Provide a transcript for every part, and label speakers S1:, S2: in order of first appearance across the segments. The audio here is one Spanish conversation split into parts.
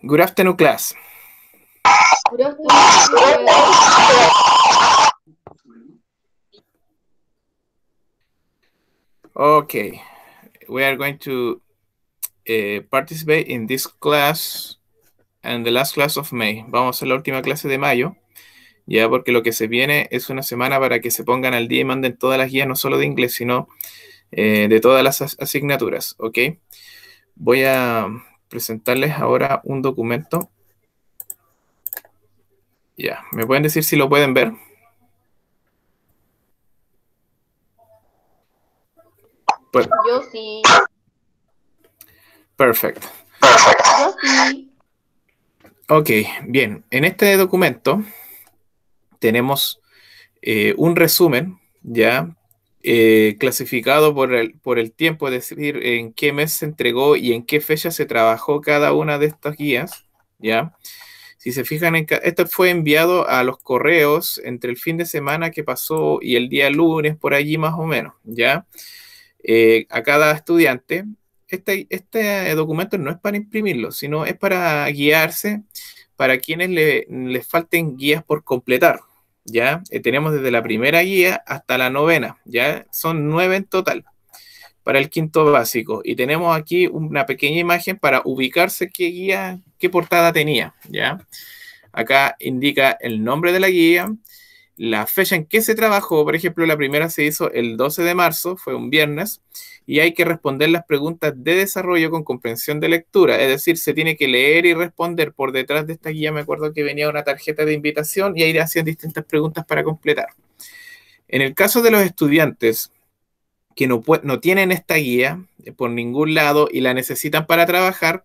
S1: Good afternoon, class. Okay, we are going to uh, participate in this class and the last class of May. Vamos a la última clase de mayo, ya porque lo que se viene es una semana para que se pongan al día y manden todas las guías, no solo de inglés, sino eh, de todas las asignaturas, ¿ok? Voy a presentarles ahora un documento. Ya, ¿me pueden decir si lo pueden ver? Yo sí. Perfecto. Ok, bien. En este documento tenemos eh, un resumen, ya, eh, clasificado por el, por el tiempo, es decir, en qué mes se entregó y en qué fecha se trabajó cada una de estas guías, ¿ya? Si se fijan, en esto fue enviado a los correos entre el fin de semana que pasó y el día lunes, por allí más o menos, ¿ya? Eh, a cada estudiante. Este, este documento no es para imprimirlo, sino es para guiarse para quienes le, les falten guías por completar, ¿ya? Eh, tenemos desde la primera guía hasta la novena, ¿ya? Son nueve en total para el quinto básico. Y tenemos aquí una pequeña imagen para ubicarse qué guía, qué portada tenía, ¿ya? Acá indica el nombre de la guía, la fecha en que se trabajó, por ejemplo, la primera se hizo el 12 de marzo, fue un viernes, y hay que responder las preguntas de desarrollo con comprensión de lectura, es decir, se tiene que leer y responder. Por detrás de esta guía me acuerdo que venía una tarjeta de invitación y ahí hacían distintas preguntas para completar. En el caso de los estudiantes que no, no tienen esta guía eh, por ningún lado y la necesitan para trabajar,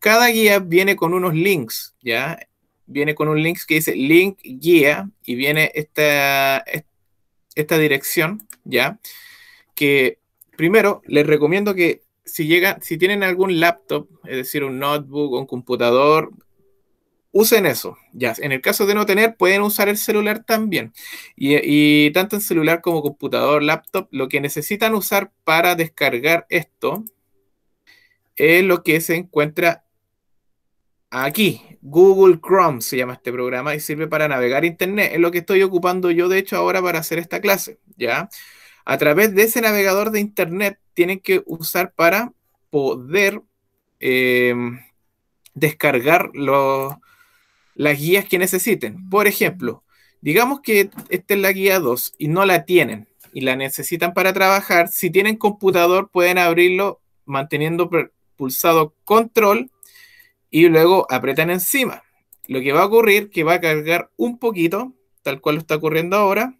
S1: cada guía viene con unos links, ¿ya? viene con un link que dice link guía y viene esta, esta dirección, ¿ya? Que primero les recomiendo que si llegan, si tienen algún laptop, es decir, un notebook o un computador, usen eso. Ya, en el caso de no tener, pueden usar el celular también. Y, tanto en celular como computador, laptop, lo que necesitan usar para descargar esto es lo que se encuentra Aquí, Google Chrome se llama este programa y sirve para navegar Internet. Es lo que estoy ocupando yo, de hecho, ahora para hacer esta clase. ¿ya? A través de ese navegador de Internet tienen que usar para poder em, descargar las guías que necesiten. Por ejemplo, digamos que esta es la guía 2 y no la tienen y la necesitan para trabajar. Si tienen computador, pueden abrirlo manteniendo pulsado control y luego apretan encima. Lo que va a ocurrir que va a cargar un poquito, tal cual lo está ocurriendo ahora,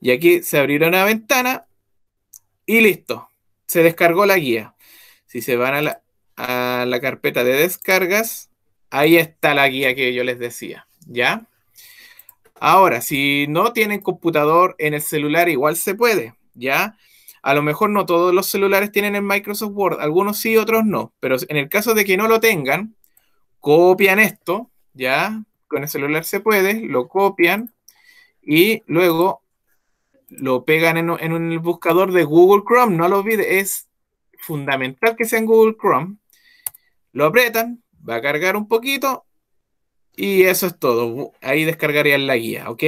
S1: y aquí se abrirá una ventana y listo, se descargó la guía. Si se van a la, a la carpeta de descargas, ahí está la guía que yo les decía, ¿ya? Ahora, si no tienen computador en el celular, igual se puede, ¿ya? A lo mejor no todos los celulares tienen el Microsoft Word, algunos sí, otros no, pero en el caso de que no lo tengan, copian esto, ya, con el celular se puede, lo copian y luego lo pegan en, en el buscador de Google Chrome, no lo olvide es fundamental que sea en Google Chrome, lo apretan, va a cargar un poquito y eso es todo, ahí descargarían la guía, ¿ok?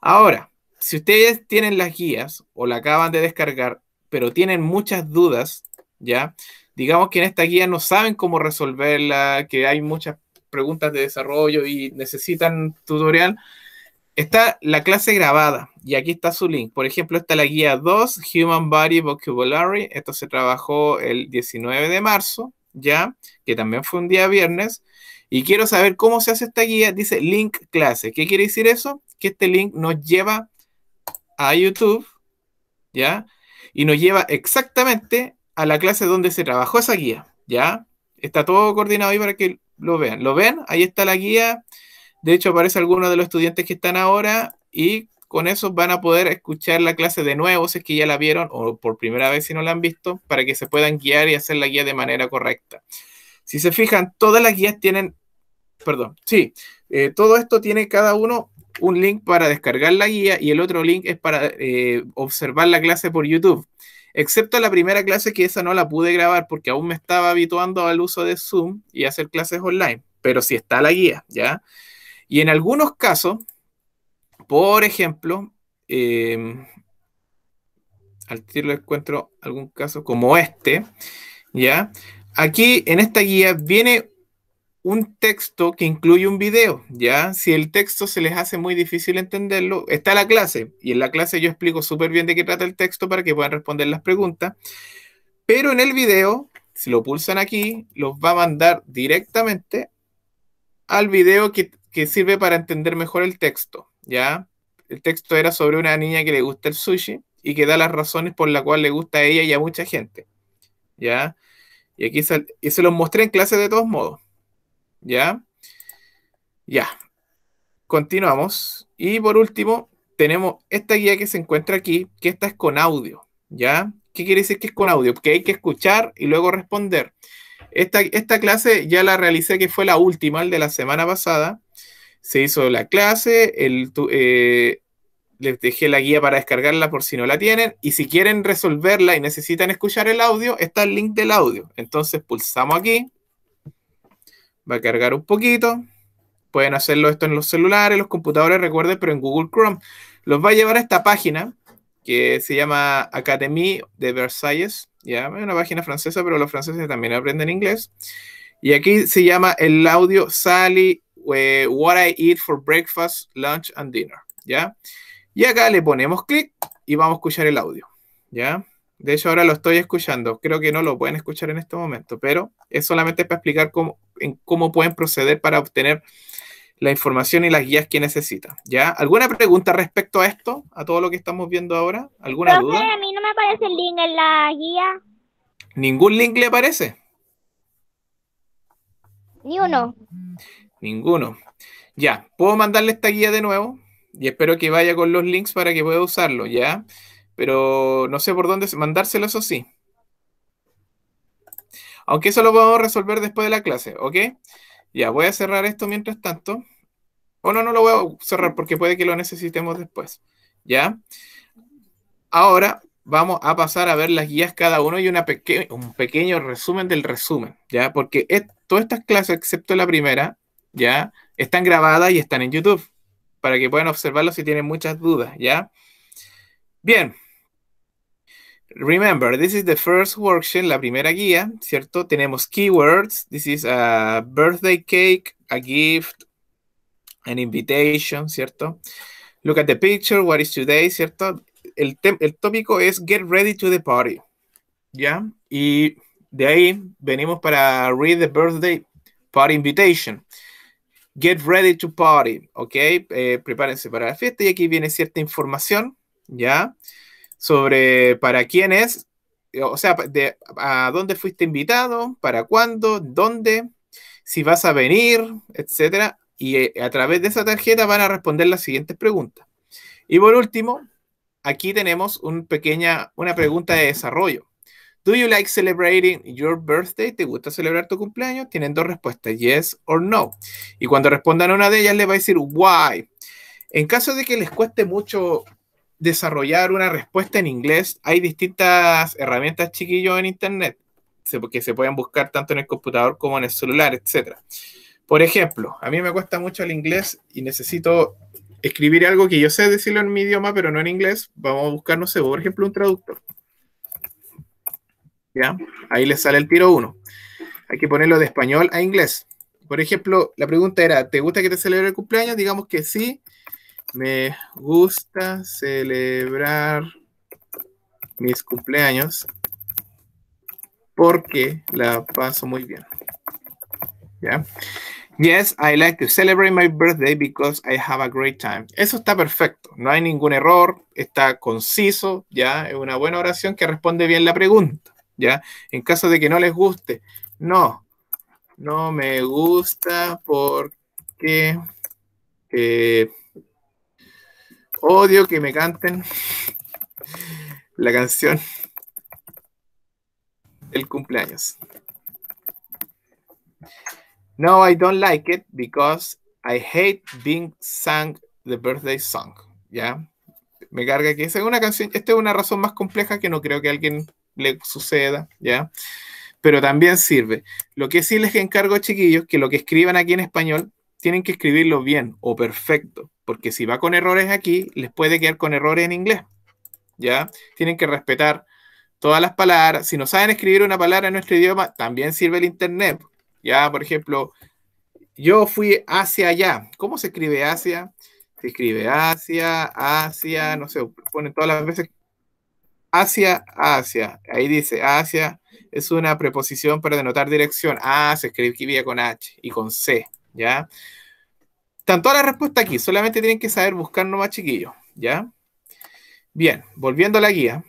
S1: Ahora, si ustedes tienen las guías o la acaban de descargar, pero tienen muchas dudas, ¿ya? digamos que en esta guía no saben cómo resolverla, que hay muchas preguntas de desarrollo y necesitan tutorial, está la clase grabada y aquí está su link. Por ejemplo, está la guía 2, Human Body Vocabulary. Esto se trabajó el 19 de marzo, ya, que también fue un día viernes. Y quiero saber cómo se hace esta guía. Dice link clase. ¿Qué quiere decir eso? Que este link nos lleva a YouTube, ya, y nos lleva exactamente a la clase donde se trabajó esa guía, ¿ya? Está todo coordinado ahí para que lo vean. ¿Lo ven? Ahí está la guía. De hecho, aparece alguno de los estudiantes que están ahora y con eso van a poder escuchar la clase de nuevo, si es que ya la vieron o por primera vez si no la han visto, para que se puedan guiar y hacer la guía de manera correcta. Si se fijan, todas las guías tienen, perdón, sí, eh, todo esto tiene cada uno un link para descargar la guía y el otro link es para eh, observar la clase por YouTube excepto la primera clase que esa no la pude grabar porque aún me estaba habituando al uso de Zoom y hacer clases online, pero sí está la guía, ¿ya? Y en algunos casos, por ejemplo, em, al tiro encuentro algún caso como este, ¿ya? Aquí en esta guía viene un texto que incluye un video, ¿ya? Si el texto se les hace muy difícil entenderlo, está la clase y en la clase yo explico súper bien de qué trata el texto para que puedan responder las preguntas, pero en el video, si lo pulsan aquí, los va a mandar directamente al video que, sirve para entender mejor el texto, ¿ya? El texto era sobre una niña que le gusta el sushi y que da las razones por las cuales le gusta a ella y a mucha gente, ¿ya? Y aquí y se los mostré en clase de todos modos. ¿Ya? Ya. Continuamos. Y por último, tenemos esta guía que se encuentra aquí, que esta es con audio. ¿Ya? ¿Qué quiere decir que es con audio? Que hay que escuchar y luego responder. Esta, esta clase ya la realicé, que fue la última, el de la semana pasada. Se hizo la clase, el, eh, les dejé la guía para descargarla por si no la tienen. Y si quieren resolverla y necesitan escuchar el audio, está el link del audio. Entonces pulsamos aquí Va a cargar un poquito. Pueden hacerlo esto en los celulares, los computadores, recuerden, pero en Google Chrome. Los va a llevar a esta página que se llama Académie de Versailles, Ya, es una página francesa, pero los franceses también aprenden inglés. Y aquí se llama el audio Sally, eh, What I Eat for Breakfast, Lunch and Dinner. ¿Ya? Y acá le ponemos clic y vamos a escuchar el audio. ¿Ya? De hecho, ahora lo estoy escuchando. Creo que no lo pueden escuchar en este momento, pero es solamente para explicar cómo, en cómo pueden proceder para obtener la información y las guías que necesitan. ¿Ya? ¿Alguna pregunta respecto a esto? ¿A todo lo que estamos viendo ahora? ¿Alguna a mí no me aparece el link en la guía. ¿Ningún link le aparece? Ni uno. Ninguno. Ya, puedo mandarle esta guía de nuevo y espero que vaya con los links para que pueda usarlo, ¿ya? ya pero no sé por dónde mandárselo, eso sí. Aunque eso lo podemos resolver después de la clase, ¿ok? Ya, voy a cerrar esto mientras tanto. O oh, no, no lo voy a cerrar porque puede que lo necesitemos después. ¿Ya? Ahora vamos a pasar a ver las guías cada uno y un pequeño resumen del resumen, ¿ya? Porque todas estas clases, excepto la primera, ¿ya? Están grabadas y están en YouTube, para que puedan observarlo si tienen muchas dudas, ¿ya? Bien, Remember, this is the first workshop, la primera guía, ¿cierto? Tenemos keywords. This is a birthday cake, a gift, an invitation, ¿cierto? Look at the picture, what is today, ¿cierto? El, el tópico es get ready to the party, ¿ya? Y de ahí venimos para read the birthday party invitation. Get ready to party, ¿ok? Eh, prepárense para la fiesta y aquí viene cierta información, ¿Ya? sobre para quién es, o sea, de, a dónde fuiste invitado, para cuándo, dónde, si vas a venir, etcétera. Y eh, a través de esa tarjeta van a responder las siguientes preguntas. Y por último, aquí tenemos una pequeña, una pregunta de desarrollo. Do you like celebrating your birthday? ¿Te gusta celebrar tu cumpleaños? Tienen dos respuestas, yes or no. Y cuando respondan a una de ellas, les va a decir why. En caso de que les cueste mucho desarrollar una respuesta en inglés, hay distintas herramientas chiquillos en internet que se pueden buscar tanto en el computador como en el celular, etc. Por ejemplo, a mí me cuesta mucho el inglés y necesito escribir algo que yo sé decirlo en mi idioma, pero no en inglés. Vamos a buscar, no sé, por ejemplo, un traductor. ¿Ya? Ahí le sale el tiro uno. Hay que ponerlo de español a inglés. Por ejemplo, la pregunta era, ¿te gusta que te celebre el cumpleaños? Digamos que sí. Me gusta celebrar mis cumpleaños porque la paso muy bien. ¿Ya? Yes, I like to celebrate my birthday because I have a great time. Eso está perfecto, no hay ningún error, está conciso, ya es una buena oración que responde bien la pregunta, ya. En caso de que no les guste, no, no me gusta porque eh, Odio que me canten la canción El cumpleaños. No, I don't like it because I hate being sung the birthday song. ¿Ya? Me carga que esa es una canción, esta es una razón más compleja que no creo que a alguien le suceda, ¿ya? Pero también sirve. Lo que sí les encargo, chiquillos, que lo que escriban aquí en español, tienen que escribirlo bien o perfecto porque si va con errores aquí, les puede quedar con errores en inglés. ¿Ya? Tienen que respetar todas las palabras. Si no saben escribir una palabra en nuestro idioma, también sirve el internet. Ya, por ejemplo, yo fui hacia allá. ¿Cómo se escribe hacia? Se escribe hacia, hacia, no sé, ponen todas las veces hacia, hacia. Ahí dice, hacia es una preposición para denotar dirección. Ah, se escribía con H y con C, ¿ya? Están todas las respuestas aquí, solamente tienen que saber buscar nomás chiquillos, ¿ya? Bien, volviendo a la guía,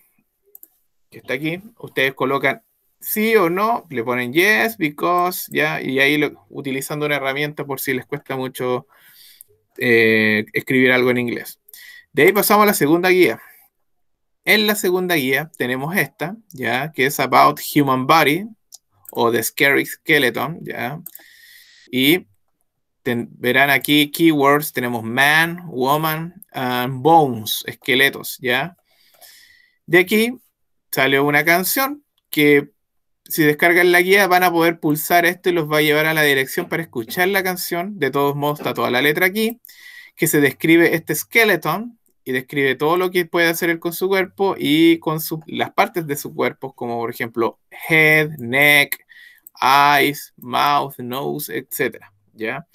S1: que está aquí, ustedes colocan sí o no, le ponen yes, because, ¿ya? Y ahí lo, utilizando una herramienta por si les cuesta mucho eh, escribir algo en inglés. De ahí pasamos a la segunda guía. En la segunda guía tenemos esta, ¿ya? Que es About Human Body o The Scary Skeleton, ¿ya? Y verán aquí keywords, tenemos man, woman, bones, esqueletos, ¿ya? De aquí salió una canción que si descargan la guía van a poder pulsar esto y los va a llevar a la dirección para escuchar la canción. De todos modos está toda la letra aquí, que se describe este skeleton y describe todo lo que puede hacer él con su cuerpo y con las partes de su cuerpo, como por ejemplo head, neck, eyes, mouth, nose, etc. ¿ya?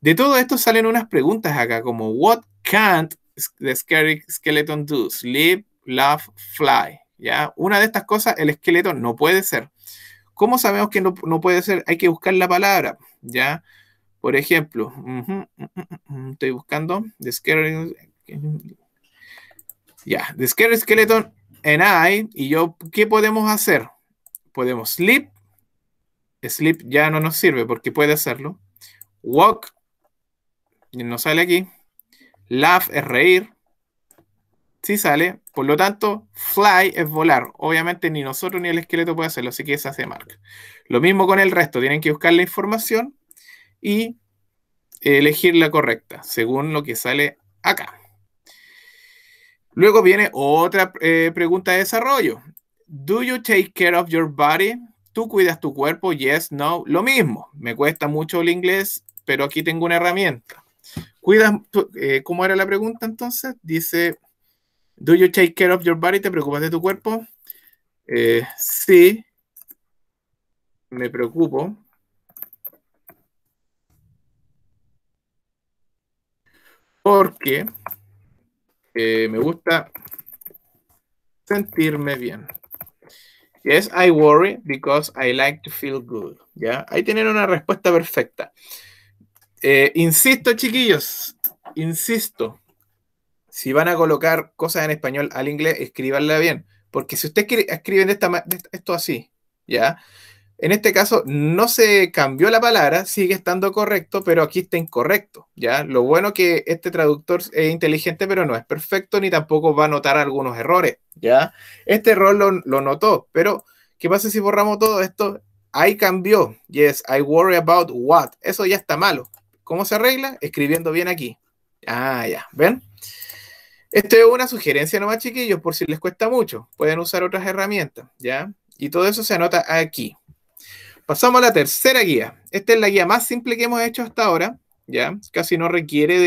S1: De todo esto salen unas preguntas acá como what can't the scary skeleton do? Sleep, laugh, fly, ¿ya? Una de estas cosas el esqueleto no puede ser. ¿Cómo sabemos que no, no puede ser? Hay que buscar la palabra, ¿ya? Por ejemplo, estoy buscando the scary ya, the scary skeleton and I y yo ¿qué podemos hacer? Podemos sleep Sleep ya no nos sirve porque puede hacerlo. Walk, no sale aquí. Laugh es reír. Sí sale. Por lo tanto, fly es volar. Obviamente ni nosotros ni el esqueleto puede hacerlo, así que esa se marca. Lo mismo con el resto. Tienen que buscar la información y elegir la correcta, según lo que sale acá. Luego viene otra eh, pregunta de desarrollo. Do you take care of your body? ¿Tú cuidas tu cuerpo? Yes, no. Lo mismo. Me cuesta mucho el inglés pero aquí tengo una herramienta. Cuidas, eh, ¿cómo era la pregunta entonces? Dice, ¿do you take care of your body? ¿Te preocupas de tu cuerpo? Eh, sí, me preocupo. Porque eh, me gusta sentirme bien. Yes, I worry because I like to feel good. ¿Ya? Ahí tienen una respuesta perfecta. Eh, insisto, chiquillos, insisto, si van a colocar cosas en español al inglés, escríbanla bien. Porque si ustedes escriben esta, esto así, ¿ya? En este caso no se cambió la palabra, sigue estando correcto, pero aquí está incorrecto, ¿ya? Lo bueno que este traductor es inteligente, pero no es perfecto ni tampoco va a notar algunos errores, ¿ya? Este error lo, notó, pero ¿qué pasa si borramos todo esto? ahí cambió, yes, I worry about what, eso ya está malo, ¿Cómo se arregla? Escribiendo bien aquí. Ah, ya, ¿ven? Esto es una sugerencia nomás, chiquillos, por si les cuesta mucho. Pueden usar otras herramientas, ¿ya? Y todo eso se anota aquí. Pasamos a la tercera guía. Esta es la guía más simple que hemos hecho hasta ahora, ¿ya? Casi no requiere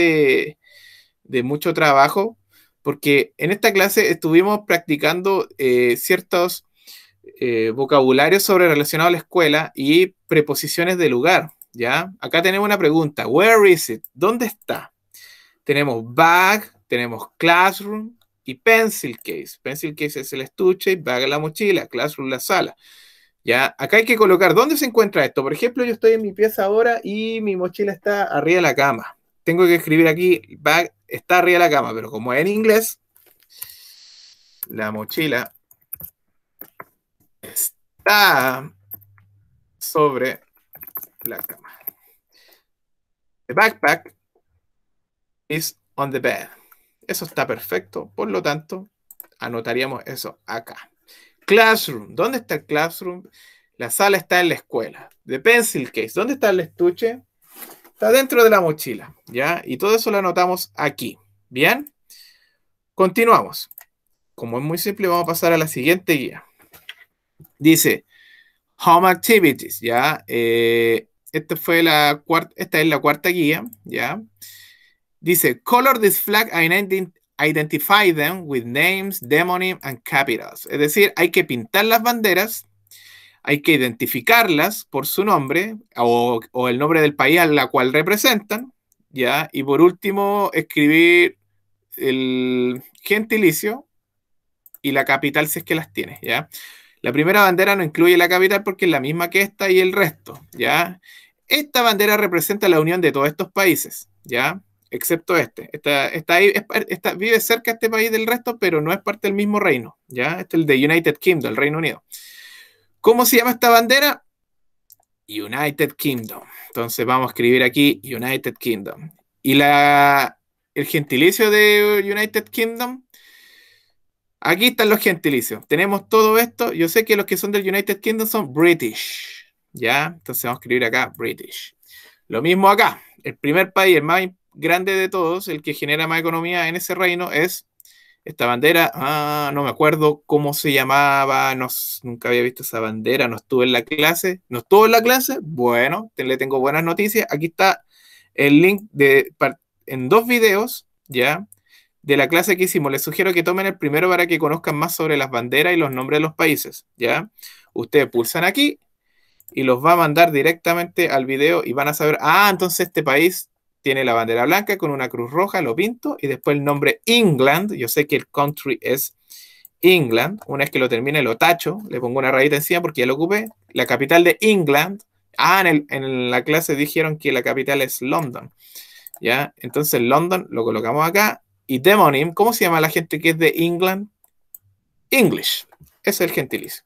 S1: de, mucho trabajo, porque en esta clase estuvimos practicando eh, ciertos eh, vocabularios sobre relacionado a la escuela y preposiciones de lugar, ¿ya? Acá tenemos una pregunta. Where is it? ¿Dónde está? Tenemos bag, tenemos classroom y pencil case. Pencil case es el estuche y bag la mochila, classroom la sala. ¿Ya? Acá hay que colocar dónde se encuentra esto. Por ejemplo, yo estoy en mi pieza ahora y mi mochila está arriba de la cama. Tengo que escribir aquí, bag está arriba de la cama, pero como es en inglés, la mochila está sobre la cama. The backpack is on the bed. Eso está perfecto. Por lo tanto, anotaríamos eso acá. Classroom. ¿Dónde está el classroom? La sala está en la escuela. The pencil case. ¿Dónde está el estuche? Está dentro de la mochila. ¿Ya? Y todo eso lo anotamos aquí. ¿Bien? Continuamos. Como es muy simple, vamos a pasar a la siguiente guía. Dice, home activities. ¿Ya? Eh, este fue la esta es la cuarta guía, ¿ya? Dice, color this flag and identify them with names, demonym and capitals. Es decir, hay que pintar las banderas, hay que identificarlas por su nombre o, el nombre del país a la cual representan, ¿ya? Y por último, escribir el gentilicio y la capital si es que las tiene, ¿ya? La primera bandera no incluye la capital porque es la misma que esta y el resto, ¿ya? Esta bandera representa la unión de todos estos países, ¿ya? Excepto este. Esta, vive cerca este país del resto, pero no es parte del mismo reino, ¿ya? Este es el de United Kingdom, el Reino Unido. ¿Cómo se llama esta bandera? United Kingdom. Entonces vamos a escribir aquí United Kingdom. Y la, el gentilicio de United Kingdom. Aquí están los gentilicios. Tenemos todo esto. Yo sé que los que son del United Kingdom son British. ¿Ya? Entonces vamos a escribir acá British. Lo mismo acá. El primer país, el más grande de todos, el que genera más economía en ese reino es esta bandera. Ah, no me acuerdo cómo se llamaba. No, nunca había visto esa bandera. No estuve en la clase. ¿No estuvo en la clase? Bueno, te, le tengo buenas noticias. Aquí está el link de, en dos videos, ¿ya? de la clase que hicimos, les sugiero que tomen el primero para que conozcan más sobre las banderas y los nombres de los países, ¿ya? Ustedes pulsan aquí y los va a mandar directamente al video y van a saber, ah, entonces este país tiene la bandera blanca con una cruz roja, lo pinto, y después el nombre England, yo sé que el country es England, una vez que lo termine lo tacho, le pongo una rayita encima porque ya lo ocupé, la capital de England, ah, en, la clase dijeron que la capital es London, ¿ya? Entonces London lo colocamos acá, y demonim, ¿cómo se llama la gente que es de England? English, es el gentilicio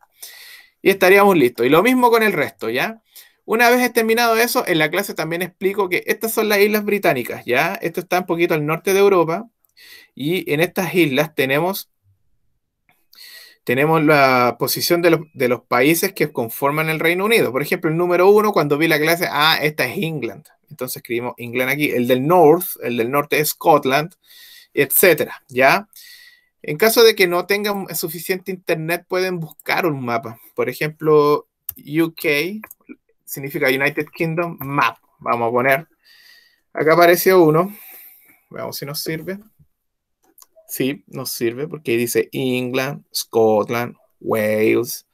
S1: y estaríamos listos. Y lo mismo con el resto, ¿ya? Una vez terminado eso, en la clase también explico que estas son las islas británicas, ¿ya? Esto está un poquito al norte de Europa y en estas islas tenemos, tenemos la posición de los, países que conforman el Reino Unido. Por ejemplo, el número uno, cuando vi la clase, ah, esta es England. Entonces escribimos England aquí, el del North, el del norte es Scotland, etcétera, ¿ya? En caso de que no tengan suficiente internet, pueden buscar un mapa. Por ejemplo, UK significa United Kingdom Map. Vamos a poner. Acá apareció uno. Veamos si nos sirve. Sí, nos sirve porque dice England, Scotland, Wales,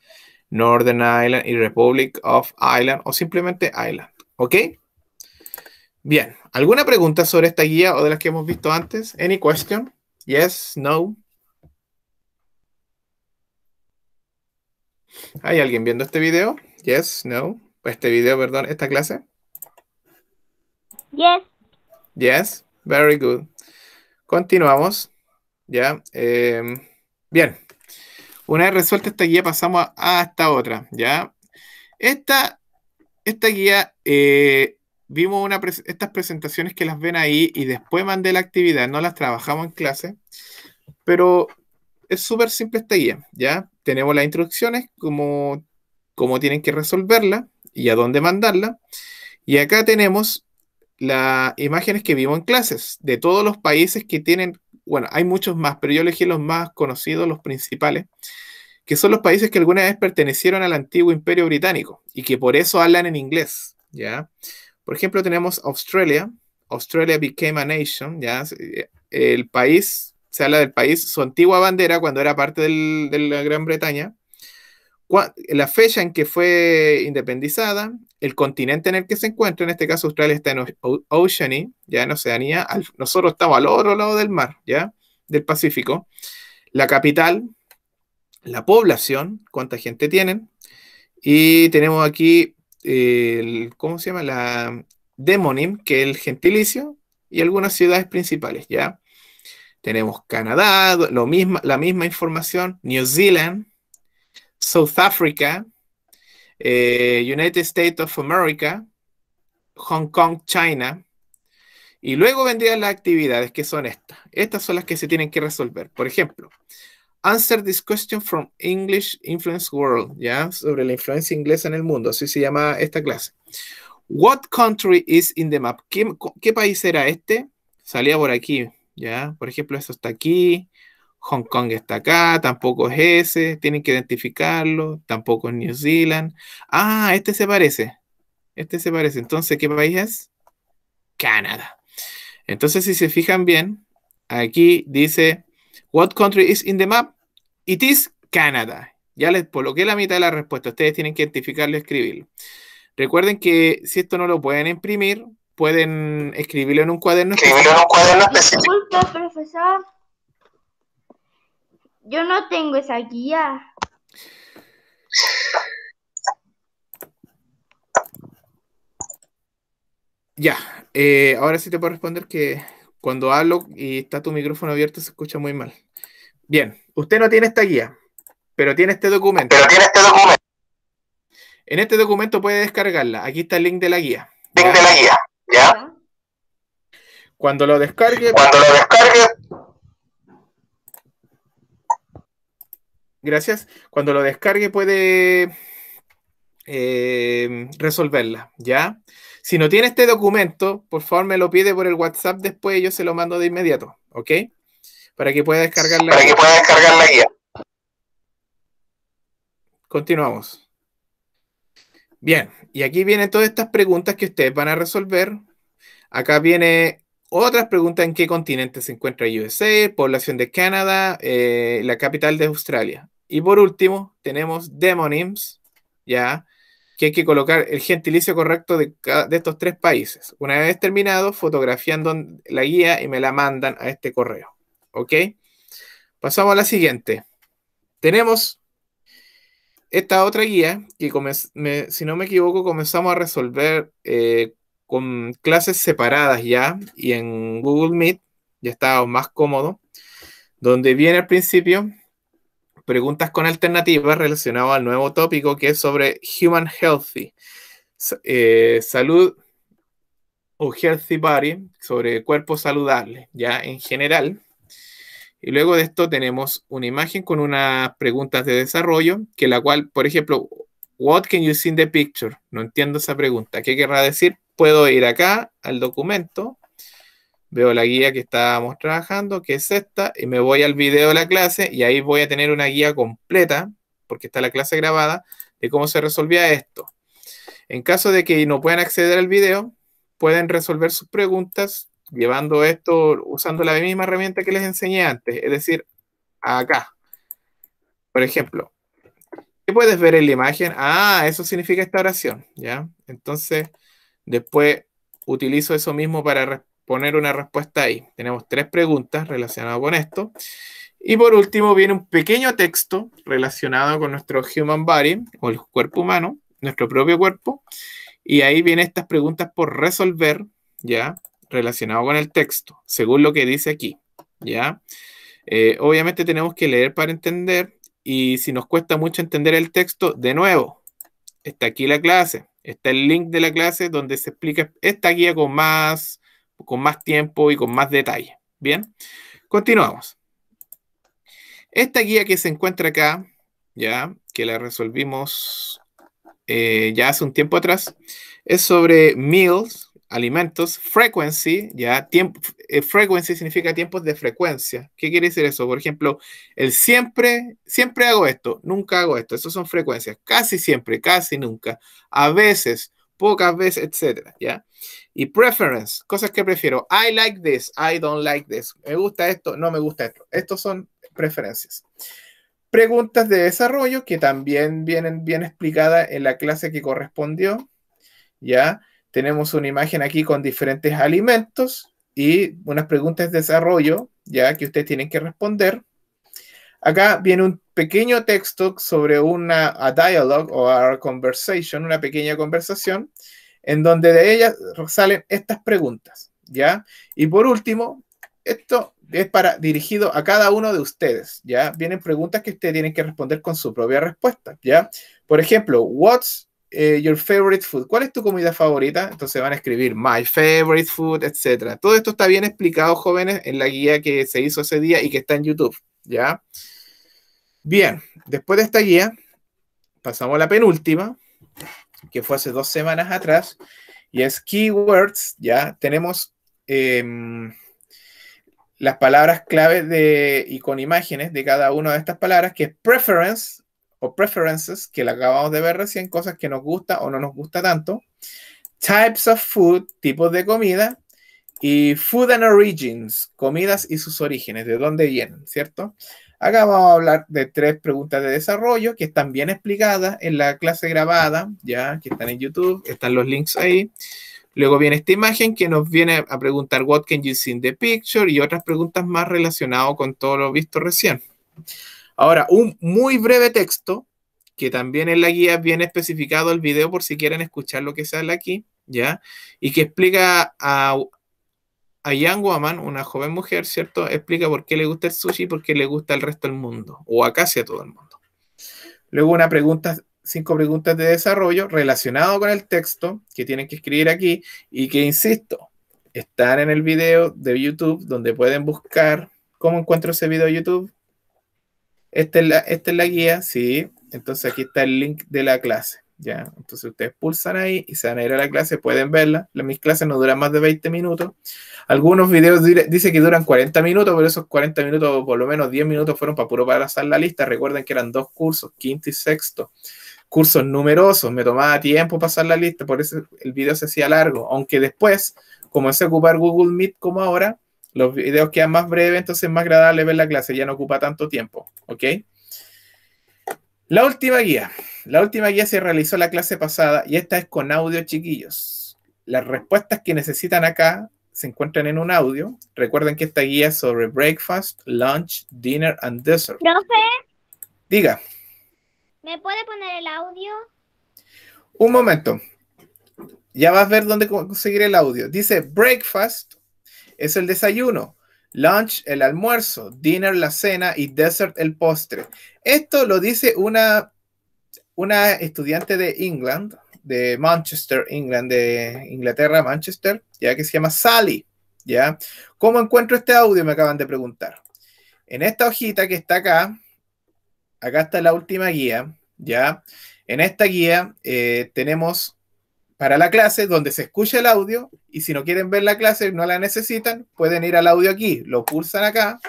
S1: Northern Ireland y Republic of Ireland o simplemente Ireland. ¿Ok? Bien. ¿Alguna pregunta sobre esta guía o de las que hemos visto antes? ¿Any question? Yes, no. ¿Hay alguien viendo este video? Yes, no. Este video, perdón, esta clase. Yes. Yes, very good. Continuamos. Ya. Em, bien. Una vez resuelta esta guía, pasamos a, esta otra. Ya. Esta, esta guía, eh, vimos una estas presentaciones que las ven ahí y después mandé la actividad, no las trabajamos en clase, pero es súper simple esta guía, ¿ya? tenemos las instrucciones, cómo, cómo tienen que resolverla y a dónde mandarla. Y acá tenemos las imágenes que vimos en clases de todos los países que tienen, bueno, hay muchos más, pero yo elegí los más conocidos, los principales, que son los países que alguna vez pertenecieron al antiguo imperio británico y que por eso hablan en inglés, ¿ya? Por ejemplo, tenemos Australia. Australia became a nation, ¿ya? Eh, el país se habla del país, su antigua bandera cuando era parte de la Gran Bretaña, la fecha en que fue independizada, el continente en el que se encuentra, en este caso Australia está en Oceania, ya en Oceanía, al, nosotros estamos al otro lado del mar, ya, del Pacífico, la capital, la población, cuánta gente tienen, y tenemos aquí, el, ¿cómo se llama? La demonim, que es el gentilicio, y algunas ciudades principales, ya. Tenemos Canadá, lo la misma información, New Zealand, South Africa, eh, United States of America, Hong Kong, China. Y luego vendrían las actividades que son estas. Estas son las que se tienen que resolver. Por ejemplo, answer this question from English Influence World, ¿ya? Sobre la influencia inglesa en el mundo. Así se llama esta clase. What country is in the map? ¿Qué, qué país era este? Salía por aquí, ¿ya? Por ejemplo, eso está aquí, Hong Kong está acá, tampoco es ese, tienen que identificarlo, tampoco es New Zealand. Ah, este se parece, este se parece. Entonces, ¿qué país es? Canadá. Entonces, si se fijan bien, aquí dice, What country is in the map? It is Canada. Ya les coloqué la mitad de la respuesta. Ustedes tienen que identificarlo y escribirlo. Recuerden que si esto no lo pueden imprimir, pueden escribirlo en un cuaderno. Escribirlo en específico. Disculpe, profesor. Yo no tengo esa guía. Ya, eh, ahora sí te puedo responder que cuando hablo y está tu micrófono abierto se escucha muy mal. Bien, usted no tiene esta guía, pero tiene este documento. Pero tiene este documento. En este documento puede descargarla. Aquí está el link de la guía. Link de la guía. Cuando lo descargue. Cuando lo descargue. Gracias. Cuando lo descargue puede eh, resolverla, ¿ya? Si no tiene este documento, por favor me lo pide por el WhatsApp después, yo se lo mando de inmediato, ¿ok? Para que pueda descargar Para que pueda descargar la guía. Continuamos. Bien, y aquí vienen todas estas preguntas que ustedes van a resolver Acá viene otras preguntas en qué continente se encuentra USA, población de Canadá, eh, la capital de Australia. Y por último, tenemos demonyms, ¿ya? Que hay que colocar el gentilicio correcto de, estos tres países. Una vez terminado, fotografiando la guía y me la mandan a este correo. ¿Ok? Pasamos a la siguiente. Tenemos esta otra guía que, si no me equivoco, comenzamos a resolver eh, con clases separadas ya y en Google Meet ya está más cómodo, donde viene al principio preguntas con alternativas relacionadas al nuevo tópico que es sobre Human Healthy, eh, salud o Healthy Body, sobre cuerpo saludable, ya en general. Y luego de esto tenemos una imagen con unas preguntas de desarrollo, que la cual, por ejemplo, What can you see in the picture? No entiendo esa pregunta. ¿Qué querrá decir? puedo ir acá al documento, veo la guía que estábamos trabajando, que es esta, y me voy al video de la clase y ahí voy a tener una guía completa, porque está la clase grabada, de cómo se resolvía esto. En caso de que no puedan acceder al video, pueden resolver sus preguntas llevando esto, usando la misma herramienta que les enseñé antes, es decir, acá. Por ejemplo, ¿qué puedes ver en la imagen? Ah, eso significa esta oración, ¿ya? Entonces, Después utilizo eso mismo para poner una respuesta ahí. Tenemos tres preguntas relacionadas con esto. Y por último viene un pequeño texto relacionado con nuestro human body o el cuerpo humano, nuestro propio cuerpo. Y ahí vienen estas preguntas por resolver, ¿ya? Relacionado con el texto, según lo que dice aquí, ¿ya? Eh, obviamente tenemos que leer para entender y si nos cuesta mucho entender el texto, de nuevo, está aquí la clase está el link de la clase donde se explica esta guía con más, con más tiempo y con más detalle. Bien, continuamos. Esta guía que se encuentra acá, ya que la resolvimos eh, ya hace un tiempo atrás, es sobre Mills alimentos, frequency, ya tiempo, eh, frequency significa tiempos de frecuencia. ¿Qué quiere decir eso? Por ejemplo, el siempre, siempre hago esto, nunca hago esto. Esas son frecuencias. Casi siempre, casi nunca. A veces, pocas veces, etcétera, ¿ya? Y preference, cosas que prefiero. I like this, I don't like this. Me gusta esto, no me gusta esto. Estos son preferencias. Preguntas de desarrollo que también vienen bien explicadas en la clase que correspondió, ¿ya? tenemos una imagen aquí con diferentes alimentos y unas preguntas de desarrollo, ya que ustedes tienen que responder. Acá viene un pequeño texto sobre una a dialogue o a conversation, una pequeña conversación, en donde de ella salen estas preguntas, ¿ya? Y por último, esto es para dirigido a cada uno de ustedes, ¿ya? Vienen preguntas que ustedes tienen que responder con su propia respuesta, ¿ya? Por ejemplo, what's eh, your favorite food. ¿Cuál es tu comida favorita? Entonces van a escribir my favorite food, etc. Todo esto está bien explicado, jóvenes, en la guía que se hizo ese día y que está en YouTube. ¿Ya? Bien, después de esta guía, pasamos a la penúltima, que fue hace dos semanas atrás, y es keywords. Ya tenemos em, las palabras clave de, y con imágenes de cada una de estas palabras, que es preference, o preferences, que la acabamos de ver recién, cosas que nos gusta o no nos gusta tanto, types of food, tipos de comida, y food and origins, comidas y sus orígenes, de dónde vienen, ¿cierto? Acá vamos a hablar de tres preguntas de desarrollo que están bien explicadas en la clase grabada, ya que están en YouTube, están los links ahí. Luego viene esta imagen que nos viene a preguntar what can you see in the picture y otras preguntas más relacionadas con todo lo visto recién. Ahora, un muy breve texto, que también en la guía viene especificado el video por si quieren escuchar lo que sale aquí, ¿ya? Y que explica a, a Young Woman, una joven mujer, ¿cierto? Explica por qué le gusta el sushi y por qué le gusta el resto del mundo, o a casi a todo el mundo. Luego una pregunta, cinco preguntas de desarrollo relacionado con el texto que tienen que escribir aquí y que, insisto, están en el video de YouTube donde pueden buscar cómo encuentro ese video de YouTube esta es, la, guía, sí. Entonces aquí está el link de la clase. Ya, entonces ustedes pulsan ahí y se van a ir a la clase, pueden verla. Mis clases no duran más de 20 minutos. Algunos videos dicen que duran 40 minutos, pero esos 40 minutos, por lo menos 10 minutos, fueron para puro pasar la lista. Recuerden que eran dos cursos, quinto y sexto. Cursos numerosos, me tomaba tiempo pasar la lista, por eso el video se hacía largo. Aunque después, como es ocupar Google Meet como ahora, los videos quedan más breves, entonces es más agradable ver la clase, ya no ocupa tanto tiempo, ¿ok? La última guía. La última guía se realizó la clase pasada y esta es con audio, chiquillos. Las respuestas que necesitan acá se encuentran en un audio. Recuerden que esta guía es sobre breakfast, lunch, dinner and dessert. Profe. Diga. ¿Me puede poner el audio? Un momento. Ya vas a ver dónde conseguir el audio. Dice breakfast, es el desayuno, lunch el almuerzo, dinner la cena y dessert el postre. Esto lo dice una, una estudiante de England, de Manchester, England, de Inglaterra, Manchester, ya que se llama Sally. ¿Ya? ¿Cómo encuentro este audio? Me acaban de preguntar. En esta hojita que está acá, acá está la última guía, ¿ya? En esta guía eh, tenemos para la clase donde se escucha el audio y si no quieren ver la clase, no la necesitan, pueden ir al audio aquí, lo pulsan acá,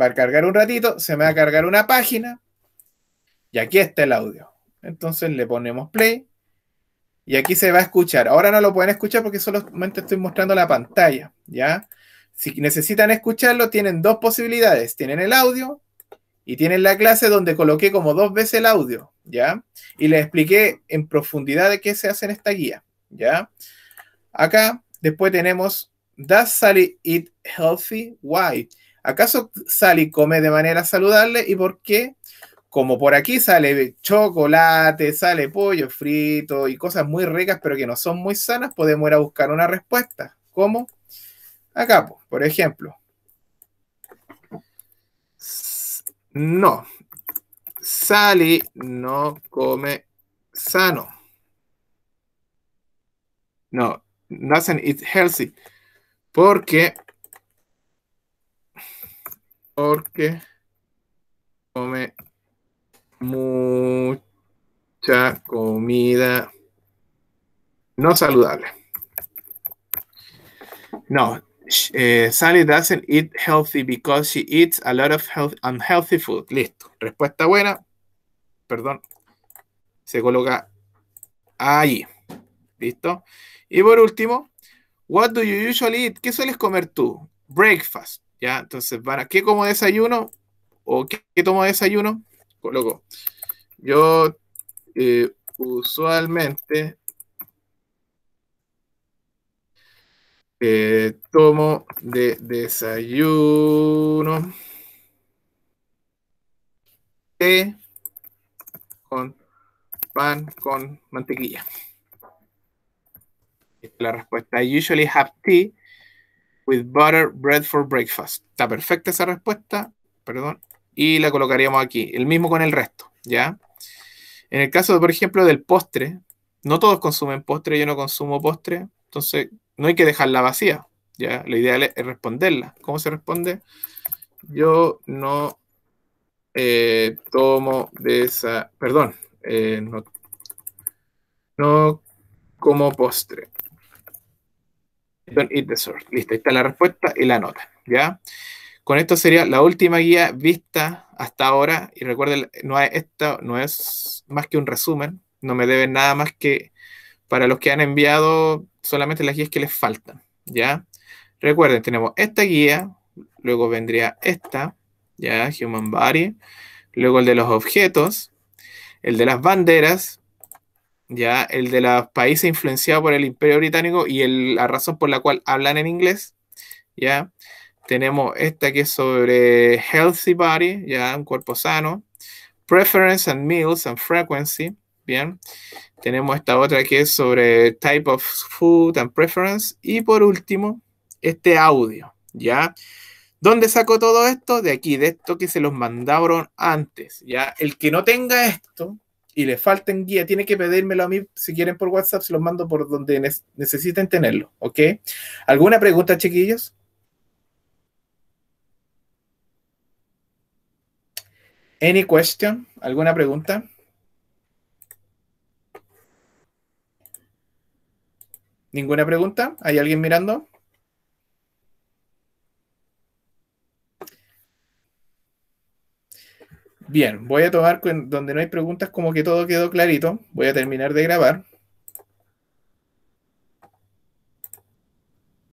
S1: va a cargar un ratito, se me va a cargar una página y aquí está el audio. Entonces le ponemos play y aquí se va a escuchar. Ahora no lo pueden escuchar porque solamente estoy mostrando la pantalla, ¿ya? Si necesitan escucharlo, tienen dos posibilidades. Tienen el audio y tienen la clase donde coloqué como dos veces el audio, ¿ya? Y les expliqué en profundidad de qué se hace en esta guía, ¿ya? Acá después tenemos, ¿Does Sally eat healthy? Why? ¿Acaso Sally come de manera saludable y por qué? Como por aquí sale chocolate, sale pollo frito y cosas muy ricas pero que no son muy sanas, podemos ir a buscar una respuesta. ¿Cómo? Acá, por ejemplo, No. Sally no come sano. No, doesn't eat healthy. Porque, porque come mucha comida no saludable. No, eh, Sally doesn't eat healthy because she eats a lot of unhealthy food. Listo. Respuesta buena. Perdón. Se coloca ahí. ¿Listo? Y por último, what do you usually eat? ¿Qué sueles comer tú? Breakfast. ¿Ya? Entonces, ¿para ¿qué como desayuno? ¿O qué, tomo desayuno? Coloco. Yo eh, usualmente Eh, tomo de desayuno té con pan con mantequilla. La respuesta. I usually have tea with butter bread for breakfast. Está perfecta esa respuesta, perdón. Y la colocaríamos aquí, el mismo con el resto, ¿ya? En el caso, por ejemplo, del postre, no todos consumen postre, yo no consumo postre, entonces no hay que dejarla vacía. ¿ya? Lo ideal es responderla. ¿Cómo se responde? Yo no eh, tomo de esa, perdón, eh, no, como postre. Don't eat dessert. Listo, está la respuesta y la nota. ¿ya? Con esto sería la última guía vista hasta ahora. Y recuerden, no es, no es más que un resumen. No me deben nada más que para los que han enviado solamente las guías que les faltan, ¿ya? Recuerden, tenemos esta guía, luego vendría esta, ¿ya? Human Body, luego el de los objetos, el de las banderas, ¿ya? El de los países influenciados por el Imperio Británico y la razón por la cual hablan en inglés, ¿ya? Tenemos esta que es sobre healthy body, ¿ya? Un cuerpo sano. Preference and meals and frequency. Bien, tenemos esta otra que es sobre type of food and preference. Y por último, este audio, ¿ya? ¿Dónde saco todo esto? De aquí, de esto que se los mandaron antes, ¿ya? El que no tenga esto y le falten guía, tiene que pedírmelo a mí, si quieren por WhatsApp, se los mando por donde necesiten tenerlo, ¿ok? ¿Alguna pregunta, chiquillos? Any question? ¿Alguna pregunta? ¿Ninguna pregunta? ¿Hay alguien mirando? Bien, voy a tomar donde no hay preguntas como que todo quedó clarito. Voy a terminar de grabar.